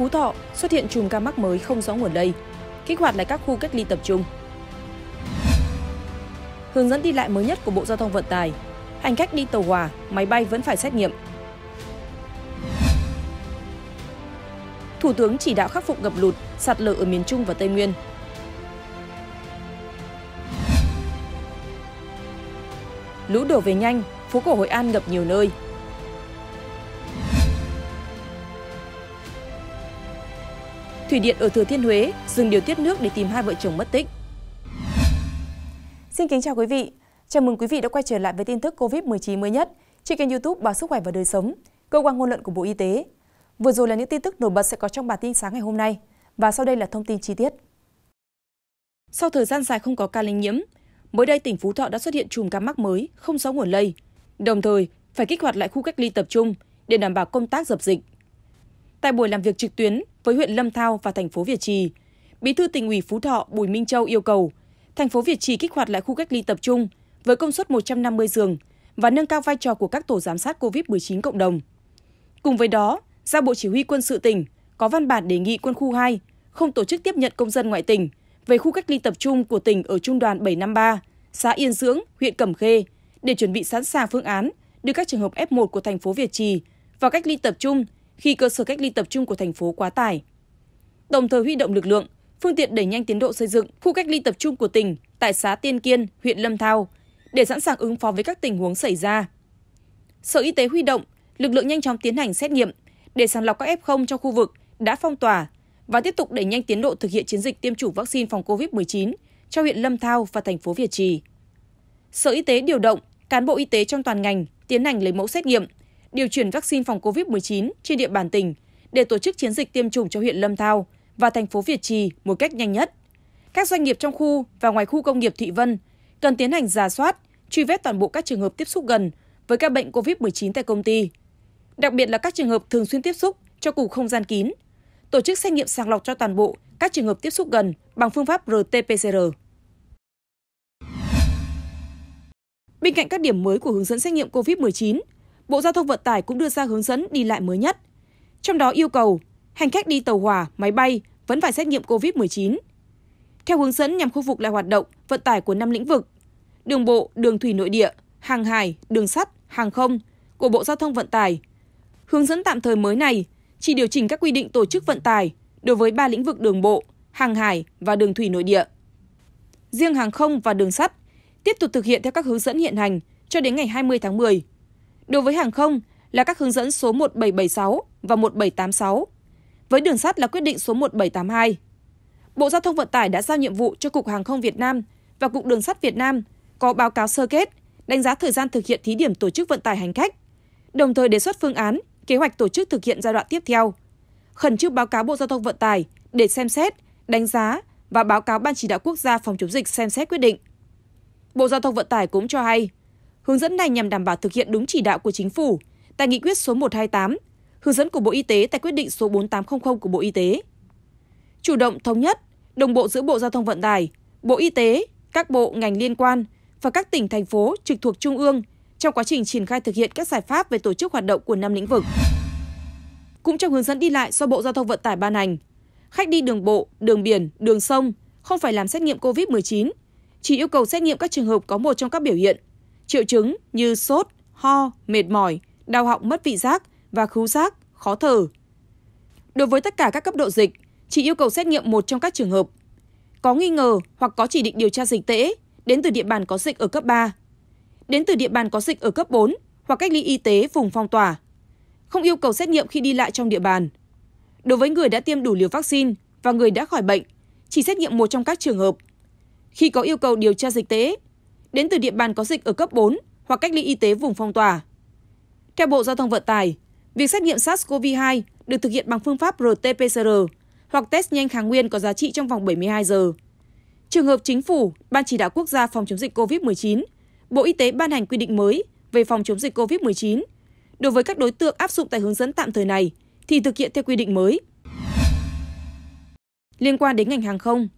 Phú Thọ xuất hiện chùm ca mắc mới không rõ nguồn lây, kích hoạt lại các khu cách ly tập trung. Hướng dẫn đi lại mới nhất của Bộ Giao thông Vận tải, hành khách đi tàu hỏa, máy bay vẫn phải xét nghiệm. Thủ tướng chỉ đạo khắc phục ngập lụt, sạt lở ở miền Trung và Tây Nguyên. Lũ đổ về nhanh, phố cổ Hội An ngập nhiều nơi, Thủy điện ở Thừa Thiên Huế dừng điều tiết nước để tìm hai vợ chồng mất tích. Xin kính chào quý vị. Chào mừng quý vị đã quay trở lại với tin tức COVID-19 mới nhất trên kênh YouTube Báo Sức khỏe và đời sống, cơ quan ngôn luận của Bộ Y tế. Vừa rồi là những tin tức nổi bật sẽ có trong bản tin sáng ngày hôm nay và sau đây là thông tin chi tiết. Sau thời gian dài không có ca lây nhiễm, mới đây tỉnh Phú Thọ đã xuất hiện chùm ca mắc mới không rõ nguồn lây. Đồng thời, phải kích hoạt lại khu cách ly tập trung để đảm bảo công tác dập dịch. Tại buổi làm việc trực tuyến với huyện Lâm Thao và thành phố Việt Trì, Bí thư tỉnh ủy Phú Thọ Bùi Minh Châu yêu cầu thành phố Việt Trì kích hoạt lại khu cách ly tập trung với công suất 150 giường và nâng cao vai trò của các tổ giám sát COVID-19 cộng đồng. Cùng với đó, ra Bộ Chỉ huy quân sự tỉnh có văn bản đề nghị quân khu 2 không tổ chức tiếp nhận công dân ngoại tỉnh về khu cách ly tập trung của tỉnh ở trung đoàn 753, xã Yên Dưỡng, huyện Cẩm Khê để chuẩn bị sẵn sàng phương án đưa các trường hợp F1 của thành phố Việt Trì vào cách ly tập trung khi cơ sở cách ly tập trung của thành phố quá tải. Đồng thời huy động lực lượng, phương tiện đẩy nhanh tiến độ xây dựng khu cách ly tập trung của tỉnh tại xã Tiên Kiên, huyện Lâm Thao để sẵn sàng ứng phó với các tình huống xảy ra. Sở Y tế huy động lực lượng nhanh chóng tiến hành xét nghiệm để sàng lọc các F0 trong khu vực đã phong tỏa và tiếp tục đẩy nhanh tiến độ thực hiện chiến dịch tiêm chủng vaccine phòng COVID-19 cho huyện Lâm Thao và thành phố Việt Trì. Sở Y tế điều động cán bộ y tế trong toàn ngành tiến hành lấy mẫu xét nghiệm điều chuyển vaccine phòng covid một mươi chín trên địa bàn tỉnh để tổ chức chiến dịch tiêm chủng cho huyện lâm thao và thành phố việt trì một cách nhanh nhất các doanh nghiệp trong khu và ngoài khu công nghiệp thị vân cần tiến hành giả soát truy vết toàn bộ các trường hợp tiếp xúc gần với các bệnh covid chín tại công ty đặc biệt là các trường hợp thường xuyên tiếp xúc cho cùng không gian kín tổ chức xét nghiệm sàng lọc cho toàn bộ các trường hợp tiếp xúc gần bằng phương pháp RT-PCR. Bên cạnh các điểm mới của hướng dẫn xét nghiệm COVID-19, Bộ Giao thông Vận tải cũng đưa ra hướng dẫn đi lại mới nhất. Trong đó yêu cầu hành khách đi tàu hỏa, máy bay vẫn phải xét nghiệm COVID-19. Theo hướng dẫn nhằm khôi phục lại hoạt động vận tải của năm lĩnh vực: đường bộ, đường thủy nội địa, hàng hải, đường sắt, hàng không của Bộ Giao thông Vận tải. Hướng dẫn tạm thời mới này chỉ điều chỉnh các quy định tổ chức vận tải đối với ba lĩnh vực đường bộ, hàng hải và đường thủy nội địa. Riêng hàng không và đường sắt tiếp tục thực hiện theo các hướng dẫn hiện hành cho đến ngày 20 tháng 10. Đối với hàng không là các hướng dẫn số 1776 và 1786. Với đường sắt là quyết định số 1782. Bộ Giao thông Vận tải đã giao nhiệm vụ cho Cục Hàng không Việt Nam và Cục Đường sắt Việt Nam có báo cáo sơ kết, đánh giá thời gian thực hiện thí điểm tổ chức vận tải hành khách, đồng thời đề xuất phương án, kế hoạch tổ chức thực hiện giai đoạn tiếp theo. Khẩn trương báo cáo Bộ Giao thông Vận tải để xem xét, đánh giá và báo cáo Ban chỉ đạo quốc gia phòng chống dịch xem xét quyết định. Bộ Giao thông Vận tải cũng cho hay, Hướng dẫn này nhằm đảm bảo thực hiện đúng chỉ đạo của chính phủ tại nghị quyết số 128, hướng dẫn của Bộ Y tế tại quyết định số 4800 của Bộ Y tế. Chủ động thống nhất, đồng bộ giữa Bộ Giao thông Vận tải, Bộ Y tế, các bộ ngành liên quan và các tỉnh thành phố trực thuộc trung ương trong quá trình triển khai thực hiện các giải pháp về tổ chức hoạt động của năm lĩnh vực. Cũng trong hướng dẫn đi lại do Bộ Giao thông Vận tải ban hành, khách đi đường bộ, đường biển, đường sông không phải làm xét nghiệm COVID-19, chỉ yêu cầu xét nghiệm các trường hợp có một trong các biểu hiện Triệu chứng như sốt, ho, mệt mỏi, đau họng mất vị giác và khứu giác, khó thở. Đối với tất cả các cấp độ dịch, chỉ yêu cầu xét nghiệm một trong các trường hợp. Có nghi ngờ hoặc có chỉ định điều tra dịch tễ đến từ địa bàn có dịch ở cấp 3, đến từ địa bàn có dịch ở cấp 4 hoặc cách ly y tế vùng phong tỏa. Không yêu cầu xét nghiệm khi đi lại trong địa bàn. Đối với người đã tiêm đủ liều vaccine và người đã khỏi bệnh, chỉ xét nghiệm một trong các trường hợp. Khi có yêu cầu điều tra dịch tễ đến từ địa bàn có dịch ở cấp 4 hoặc cách ly y tế vùng phong tỏa. Theo Bộ Giao thông Vận tải, việc xét nghiệm SARS-CoV-2 được thực hiện bằng phương pháp RT-PCR hoặc test nhanh kháng nguyên có giá trị trong vòng 72 giờ. Trường hợp chính phủ, Ban chỉ đạo quốc gia phòng chống dịch COVID-19, Bộ Y tế ban hành quy định mới về phòng chống dịch COVID-19 đối với các đối tượng áp dụng tại hướng dẫn tạm thời này thì thực hiện theo quy định mới. Liên quan đến ngành hàng không,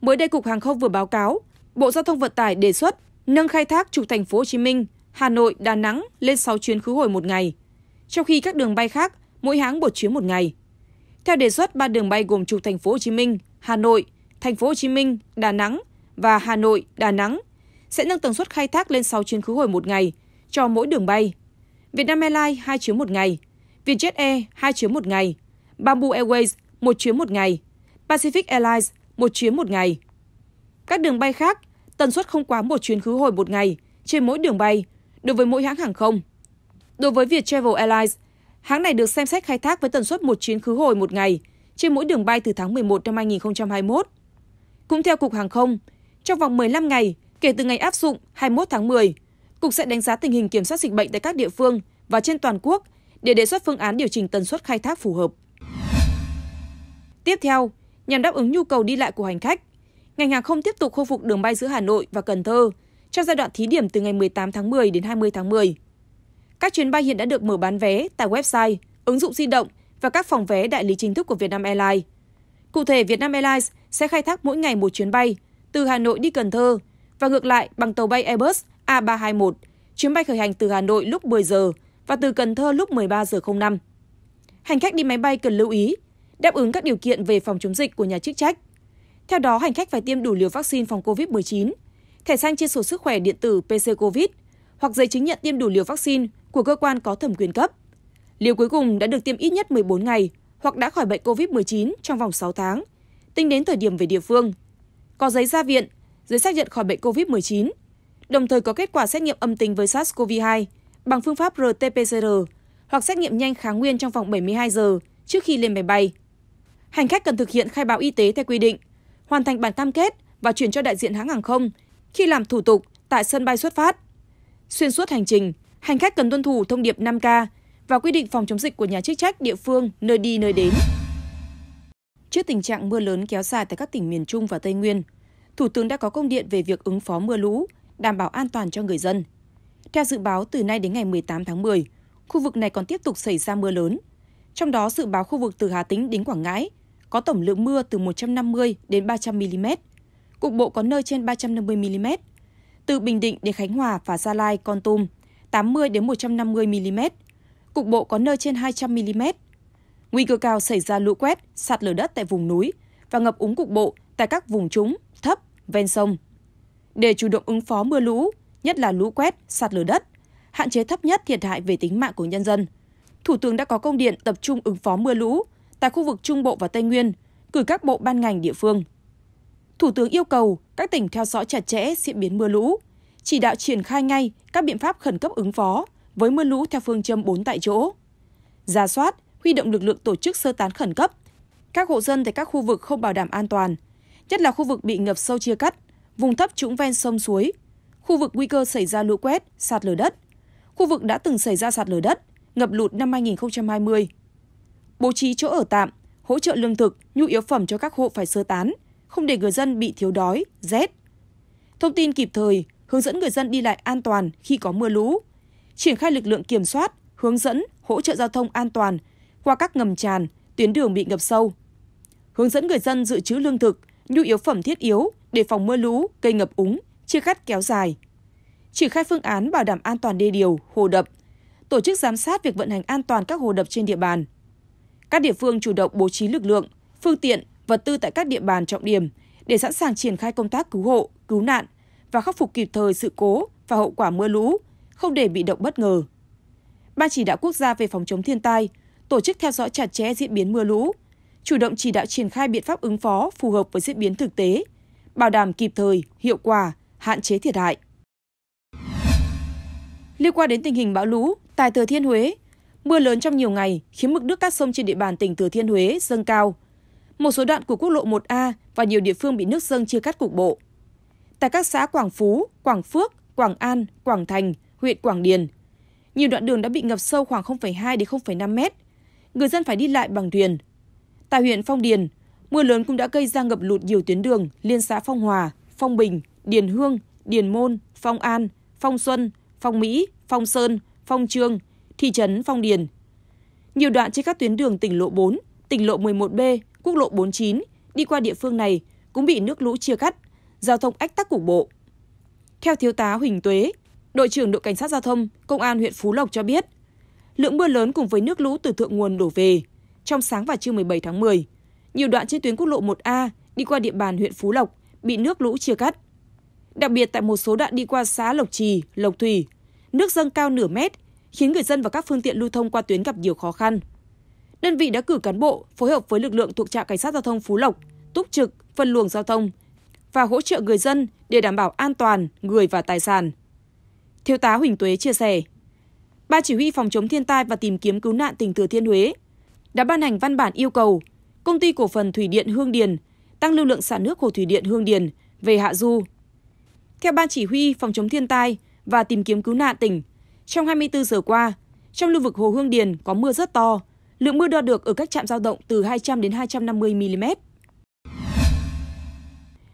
mới đây Cục Hàng không vừa báo cáo Bộ Giao thông Vận tải đề xuất nâng khai thác trục thành phố Hồ Chí Minh, Hà Nội, Đà Nẵng lên 6 chuyến khứ hồi một ngày, trong khi các đường bay khác mỗi hãng một chuyến một ngày. Theo đề xuất, ba đường bay gồm trục thành phố Hồ Chí Minh, Hà Nội, thành phố Hồ Chí Minh, Đà Nẵng và Hà Nội, Đà Nẵng sẽ nâng tần suất khai thác lên 6 chuyến khứ hồi một ngày cho mỗi đường bay. Vietnam Airlines 2 chuyến một ngày, Vietjet Air 2 chuyến một ngày, Bamboo Airways 1 chuyến một ngày, Pacific Airlines 1 chuyến một ngày. Các đường bay khác tần suất không quá một chuyến khứ hồi một ngày trên mỗi đường bay đối với mỗi hãng hàng không. Đối với Viettravel Airlines, hãng này được xem xét khai thác với tần suất một chuyến khứ hồi một ngày trên mỗi đường bay từ tháng 11 năm 2021. Cũng theo Cục Hàng không, trong vòng 15 ngày kể từ ngày áp dụng 21 tháng 10, Cục sẽ đánh giá tình hình kiểm soát dịch bệnh tại các địa phương và trên toàn quốc để đề xuất phương án điều chỉnh tần suất khai thác phù hợp. Tiếp theo, nhằm đáp ứng nhu cầu đi lại của hành khách, ngành hàng không tiếp tục khôi phục đường bay giữa Hà Nội và Cần Thơ trong giai đoạn thí điểm từ ngày 18 tháng 10 đến 20 tháng 10. Các chuyến bay hiện đã được mở bán vé tại website, ứng dụng di động và các phòng vé đại lý chính thức của Vietnam Airlines. Cụ thể, Vietnam Airlines sẽ khai thác mỗi ngày một chuyến bay từ Hà Nội đi Cần Thơ và ngược lại bằng tàu bay Airbus A321. Chuyến bay khởi hành từ Hà Nội lúc 10 giờ và từ Cần Thơ lúc 13 giờ 05. Hành khách đi máy bay cần lưu ý, đáp ứng các điều kiện về phòng chống dịch của nhà chức trách theo đó, hành khách phải tiêm đủ liều vaccine phòng COVID-19, thẻ xanh trên sổ sức khỏe điện tử PC COVID hoặc giấy chứng nhận tiêm đủ liều vaccine của cơ quan có thẩm quyền cấp. Liều cuối cùng đã được tiêm ít nhất 14 ngày hoặc đã khỏi bệnh COVID-19 trong vòng 6 tháng, tính đến thời điểm về địa phương. Có giấy ra viện, giấy xác nhận khỏi bệnh COVID-19, đồng thời có kết quả xét nghiệm âm tính với SARS-CoV-2 bằng phương pháp RT-PCR hoặc xét nghiệm nhanh kháng nguyên trong vòng 72 giờ trước khi lên máy bay. Hành khách cần thực hiện khai báo y tế theo quy định hoàn thành bản cam kết và chuyển cho đại diện hãng hàng không khi làm thủ tục tại sân bay xuất phát. Xuyên suốt hành trình, hành khách cần tuân thủ thông điệp 5K và quy định phòng chống dịch của nhà chức trách địa phương nơi đi nơi đến. Trước tình trạng mưa lớn kéo dài tại các tỉnh miền Trung và Tây Nguyên, Thủ tướng đã có công điện về việc ứng phó mưa lũ, đảm bảo an toàn cho người dân. Theo dự báo, từ nay đến ngày 18 tháng 10, khu vực này còn tiếp tục xảy ra mưa lớn. Trong đó, dự báo khu vực từ Hà Tĩnh đến Quảng Ngãi có tổng lượng mưa từ 150 đến 300 mm, cục bộ có nơi trên 350 mm. Từ Bình Định đến Khánh Hòa và Gia Lai, Con Tum, 80 đến 150 mm, cục bộ có nơi trên 200 mm. Nguy cơ cao xảy ra lũ quét, sạt lở đất tại vùng núi và ngập úng cục bộ tại các vùng trũng, thấp, ven sông. Để chủ động ứng phó mưa lũ, nhất là lũ quét, sạt lở đất, hạn chế thấp nhất thiệt hại về tính mạng của nhân dân, Thủ tướng đã có công điện tập trung ứng phó mưa lũ, tại khu vực trung bộ và tây nguyên gửi các bộ ban ngành địa phương thủ tướng yêu cầu các tỉnh theo dõi chặt chẽ diễn biến mưa lũ chỉ đạo triển khai ngay các biện pháp khẩn cấp ứng phó với mưa lũ theo phương châm 4 tại chỗ ra soát huy động lực lượng tổ chức sơ tán khẩn cấp các hộ dân tại các khu vực không bảo đảm an toàn nhất là khu vực bị ngập sâu chia cắt vùng thấp trũng ven sông suối khu vực nguy cơ xảy ra lũ quét sạt lở đất khu vực đã từng xảy ra sạt lở đất ngập lụt năm 2020 bố trí chỗ ở tạm, hỗ trợ lương thực, nhu yếu phẩm cho các hộ phải sơ tán, không để người dân bị thiếu đói, rét. Thông tin kịp thời, hướng dẫn người dân đi lại an toàn khi có mưa lũ, triển khai lực lượng kiểm soát, hướng dẫn, hỗ trợ giao thông an toàn qua các ngầm tràn, tuyến đường bị ngập sâu. Hướng dẫn người dân dự trữ lương thực, nhu yếu phẩm thiết yếu để phòng mưa lũ, cây ngập úng, chia cắt kéo dài. Triển khai phương án bảo đảm an toàn đê điều, hồ đập, tổ chức giám sát việc vận hành an toàn các hồ đập trên địa bàn các địa phương chủ động bố trí lực lượng phương tiện vật tư tại các địa bàn trọng điểm để sẵn sàng triển khai công tác cứu hộ cứu nạn và khắc phục kịp thời sự cố và hậu quả mưa lũ không để bị động bất ngờ ban chỉ đạo quốc gia về phòng chống thiên tai tổ chức theo dõi chặt chẽ diễn biến mưa lũ chủ động chỉ đạo triển khai biện pháp ứng phó phù hợp với diễn biến thực tế bảo đảm kịp thời hiệu quả hạn chế thiệt hại Liên quan đến tình hình bão lũ, tại Thừa Thiên Huế, Mưa lớn trong nhiều ngày khiến mực nước các sông trên địa bàn tỉnh Thừa Thiên Huế dâng cao. Một số đoạn của quốc lộ 1A và nhiều địa phương bị nước dâng chia cắt cục bộ. Tại các xã Quảng Phú, Quảng Phước, Quảng An, Quảng Thành, huyện Quảng Điền, nhiều đoạn đường đã bị ngập sâu khoảng 0,2 đến 0,5 mét. Người dân phải đi lại bằng thuyền. Tại huyện Phong Điền, mưa lớn cũng đã gây ra ngập lụt nhiều tuyến đường liên xã Phong Hòa, Phong Bình, Điền Hương, Điền Môn, Phong An, Phong Xuân, Phong Mỹ, Phong Sơn, Phong Trương, thị trấn phong điền. Nhiều đoạn trên các tuyến đường tỉnh lộ 4, tỉnh lộ 11B, quốc lộ 49 đi qua địa phương này cũng bị nước lũ chia cắt, giao thông ách tắc cục bộ. Theo thiếu tá Huỳnh Tuế, đội trưởng đội cảnh sát giao thông, công an huyện Phú Lộc cho biết, lượng mưa lớn cùng với nước lũ từ thượng nguồn đổ về trong sáng và trưa 17 tháng 10, nhiều đoạn trên tuyến quốc lộ 1A đi qua địa bàn huyện Phú Lộc bị nước lũ chia cắt. Đặc biệt tại một số đoạn đi qua xã Lộc Trì, Lộc Thủy, nước dâng cao nửa mét khiến người dân và các phương tiện lưu thông qua tuyến gặp nhiều khó khăn. Đơn vị đã cử cán bộ phối hợp với lực lượng thuộc trạm cảnh sát giao thông Phú Lộc, túc trực, phân luồng giao thông và hỗ trợ người dân để đảm bảo an toàn người và tài sản. Thiếu tá Huỳnh Tuế chia sẻ, Ban chỉ huy phòng chống thiên tai và tìm kiếm cứu nạn tỉnh Thừa Thiên Huế đã ban hành văn bản yêu cầu công ty cổ phần thủy điện Hương Điền tăng lưu lượng xả nước hồ thủy điện Hương Điền về hạ du. Theo Ban chỉ huy phòng chống thiên tai và tìm kiếm cứu nạn tỉnh, trong 24 giờ qua, trong lưu vực Hồ Hương Điền có mưa rất to, lượng mưa đo được ở các trạm giao động từ 200 đến 250 mm.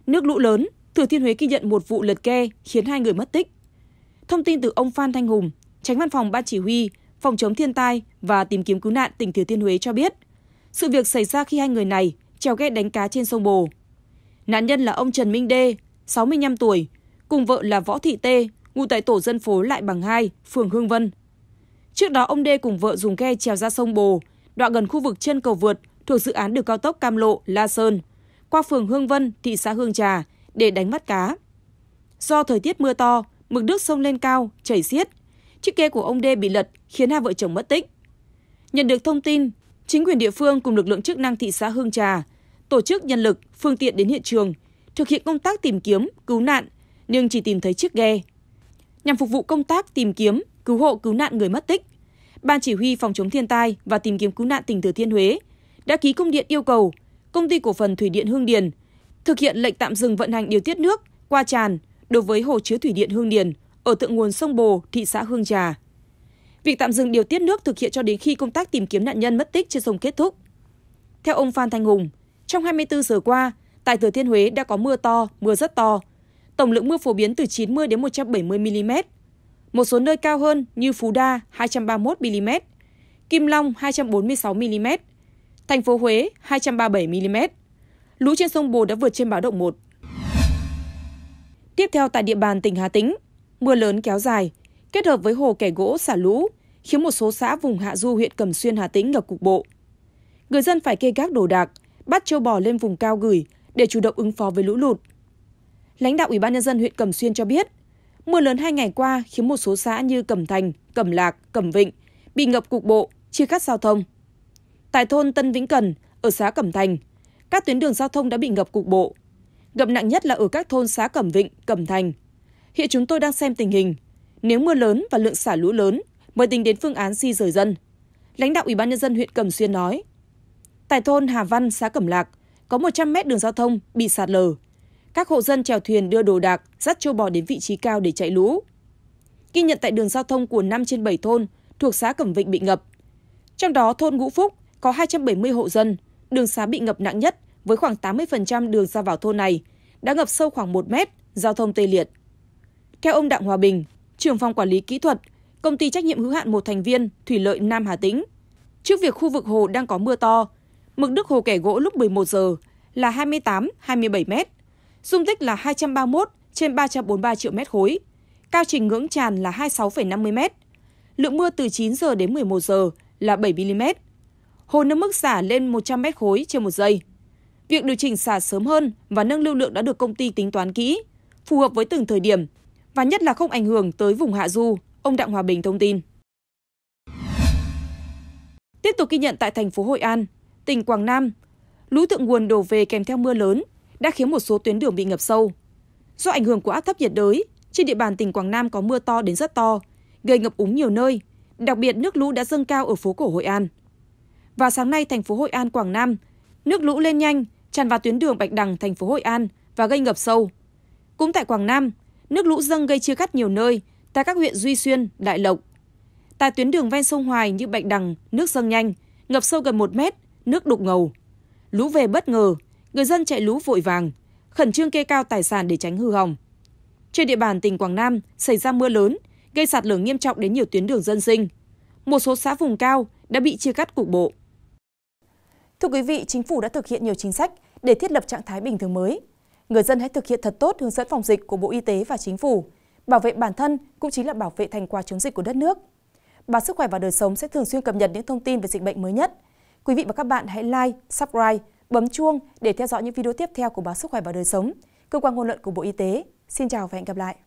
Nước lũ lớn, Thừa Thiên Huế ghi nhận một vụ lật kè khiến hai người mất tích. Thông tin từ ông Phan Thanh Hùng, tránh văn phòng ban chỉ huy, phòng chống thiên tai và tìm kiếm cứu nạn tỉnh Thừa Thiên Huế cho biết, sự việc xảy ra khi hai người này trèo ghe đánh cá trên sông Bồ. Nạn nhân là ông Trần Minh Đê, 65 tuổi, cùng vợ là Võ Thị Tê, ngụ tại tổ dân phố Lại Bằng 2, phường Hương Vân. Trước đó, ông Đê cùng vợ dùng ghe trèo ra sông Bồ, đoạn gần khu vực chân cầu vượt thuộc dự án đường cao tốc Cam Lộ, La Sơn, qua phường Hương Vân, thị xã Hương Trà để đánh bắt cá. Do thời tiết mưa to, mực nước sông lên cao, chảy xiết. Chiếc ghe của ông Đê bị lật khiến hai vợ chồng mất tích. Nhận được thông tin, chính quyền địa phương cùng lực lượng chức năng thị xã Hương Trà tổ chức nhân lực, phương tiện đến hiện trường, thực hiện công tác tìm kiếm, cứu nạn, nhưng chỉ tìm thấy chiếc ghe nhằm phục vụ công tác tìm kiếm, cứu hộ cứu nạn người mất tích. Ban chỉ huy phòng chống thiên tai và tìm kiếm cứu nạn tỉnh Thừa Thiên Huế đã ký công điện yêu cầu công ty cổ phần thủy điện Hương Điền thực hiện lệnh tạm dừng vận hành điều tiết nước qua tràn đối với hồ chứa thủy điện Hương Điền ở thượng nguồn sông Bồ, thị xã Hương Trà. Việc tạm dừng điều tiết nước thực hiện cho đến khi công tác tìm kiếm nạn nhân mất tích trên sông kết thúc. Theo ông Phan Thanh Hùng, trong 24 giờ qua, tại Thừa Thiên Huế đã có mưa to, mưa rất to, tổng lượng mưa phổ biến từ 90 đến 170 mm. Một số nơi cao hơn như Phú Đa 231 mm, Kim Long 246 mm, thành phố Huế 237 mm. Lũ trên sông Bồ đã vượt trên báo động 1. Tiếp theo tại địa bàn tỉnh Hà Tĩnh, mưa lớn kéo dài, kết hợp với hồ kẻ gỗ xả lũ, khiến một số xã vùng hạ du huyện Cẩm Xuyên Hà Tĩnh ngập cục bộ. Người dân phải kê gác đồ đạc, bắt châu bò lên vùng cao gửi để chủ động ứng phó với lũ lụt lãnh đạo Ủy ban nhân dân huyện Cẩm Xuyên cho biết, mưa lớn hai ngày qua khiến một số xã như Cẩm Thành, Cẩm Lạc, Cẩm Vịnh bị ngập cục bộ, chia cắt giao thông. Tại thôn Tân Vĩnh Cần, ở xã Cẩm Thành, các tuyến đường giao thông đã bị ngập cục bộ. Ngập nặng nhất là ở các thôn xã Cẩm Vịnh, Cẩm Thành. Hiện chúng tôi đang xem tình hình. Nếu mưa lớn và lượng xả lũ lớn, mới tính đến phương án di rời dân. Lãnh đạo Ủy ban nhân dân huyện Cẩm Xuyên nói. Tại thôn Hà Văn, xã Cẩm Lạc, có 100 mét đường giao thông bị sạt lở, các hộ dân trèo thuyền đưa đồ đạc dắt châu bò đến vị trí cao để chạy lũ. Ghi nhận tại đường giao thông của 5 trên 7 thôn thuộc xã Cẩm Vịnh bị ngập. Trong đó thôn Ngũ Phúc có 270 hộ dân, đường xá bị ngập nặng nhất với khoảng 80% đường ra vào thôn này đã ngập sâu khoảng 1 mét, giao thông tê liệt. Theo ông Đặng Hòa Bình, trưởng phòng quản lý kỹ thuật, công ty trách nhiệm hữu hạn một thành viên Thủy lợi Nam Hà Tĩnh, trước việc khu vực hồ đang có mưa to, mực nước hồ kẻ gỗ lúc 11 giờ là 28-27 mét dung tích là 231 trên 343 triệu mét khối, cao trình ngưỡng tràn là 26,50 mét. Lượng mưa từ 9 giờ đến 11 giờ là 7 mm. Hồ nâng mức xả lên 100 mét khối trên một giây. Việc điều chỉnh xả sớm hơn và nâng lưu lượng đã được công ty tính toán kỹ, phù hợp với từng thời điểm và nhất là không ảnh hưởng tới vùng hạ du, ông Đặng Hòa Bình thông tin. Tiếp tục ghi nhận tại thành phố Hội An, tỉnh Quảng Nam, lũ thượng nguồn đổ về kèm theo mưa lớn đã khiến một số tuyến đường bị ngập sâu. Do ảnh hưởng của áp thấp nhiệt đới, trên địa bàn tỉnh Quảng Nam có mưa to đến rất to, gây ngập úng nhiều nơi, đặc biệt nước lũ đã dâng cao ở phố cổ Hội An. Và sáng nay thành phố Hội An Quảng Nam, nước lũ lên nhanh, tràn vào tuyến đường Bạch Đằng thành phố Hội An và gây ngập sâu. Cũng tại Quảng Nam, nước lũ dâng gây chia cắt nhiều nơi tại các huyện Duy Xuyên, Đại Lộc. Tại tuyến đường ven sông Hoài như Bạch Đằng, nước dâng nhanh, ngập sâu gần 1 mét, nước đục ngầu. Lũ về bất ngờ, người dân chạy lũ vội vàng, khẩn trương kê cao tài sản để tránh hư hỏng. Trên địa bàn tỉnh Quảng Nam xảy ra mưa lớn, gây sạt lở nghiêm trọng đến nhiều tuyến đường dân sinh. Một số xã vùng cao đã bị chia cắt cục bộ. Thưa quý vị, chính phủ đã thực hiện nhiều chính sách để thiết lập trạng thái bình thường mới. Người dân hãy thực hiện thật tốt hướng dẫn phòng dịch của Bộ Y tế và chính phủ, bảo vệ bản thân cũng chính là bảo vệ thành quả chống dịch của đất nước. Báo Sức khỏe và Đời sống sẽ thường xuyên cập nhật những thông tin về dịch bệnh mới nhất. Quý vị và các bạn hãy like, subscribe bấm chuông để theo dõi những video tiếp theo của báo Sức khỏe và đời sống, cơ quan ngôn luận của Bộ Y tế. Xin chào và hẹn gặp lại.